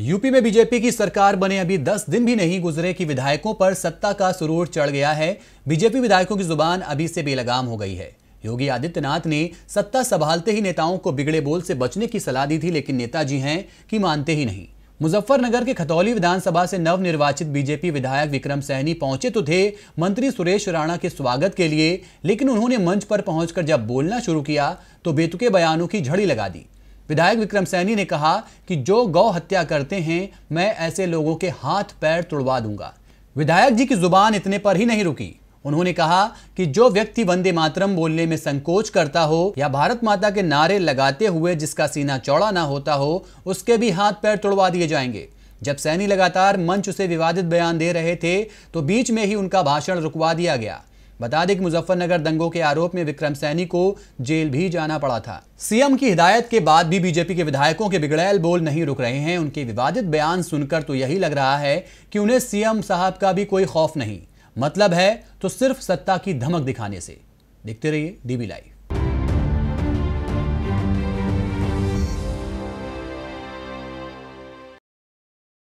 UP में BJP की सरकार बने अभी 10 दिन भी नहीं गुजरे कि विधायकों पर सत्ता का सुरूर चढ़ गया है बीजेपी विधायकों की जुबान अभी से बेलगाम हो गई है योगी आदित्यनाथ ने सत्ता संभालते ही नेताओं को बिगड़े बोल से बचने की सलाह दी थी लेकिन नेताजी हैं कि मानते ही नहीं मुजफ्फरनगर के खतौली विधानसभा से नवनिर्वाचित बीजेपी विधायक विक्रम सहनी पहुंचे तो थे मंत्री सुरेश राणा के स्वागत के लिए लेकिन उन्होंने मंच पर पहुंचकर जब बोलना शुरू किया तो बेतुके बयानों की झड़ी लगा दी विधायक विक्रम सैनी ने कहा कि जो गौ हत्या करते हैं मैं ऐसे लोगों के हाथ पैर तुड़वा दूंगा विधायक जी की जुबान इतने पर ही नहीं रुकी उन्होंने कहा कि जो व्यक्ति वंदे मातरम बोलने में संकोच करता हो या भारत माता के नारे लगाते हुए जिसका सीना चौड़ा ना होता हो उसके भी हाथ पैर तोड़वा दिए जाएंगे जब सैनी लगातार मंच से विवादित बयान दे रहे थे तो बीच में ही उनका भाषण रुकवा दिया गया बता दें कि मुजफ्फरनगर दंगों के आरोप में विक्रम सैनी को जेल भी जाना पड़ा था सीएम की हिदायत के बाद भी बीजेपी के विधायकों के बिगड़ैल बोल नहीं रुक रहे हैं उनके विवादित बयान सुनकर तो यही लग रहा है कि उन्हें सीएम साहब का भी कोई खौफ नहीं मतलब है तो सिर्फ सत्ता की धमक दिखाने से देखते रहिए डीबी लाइव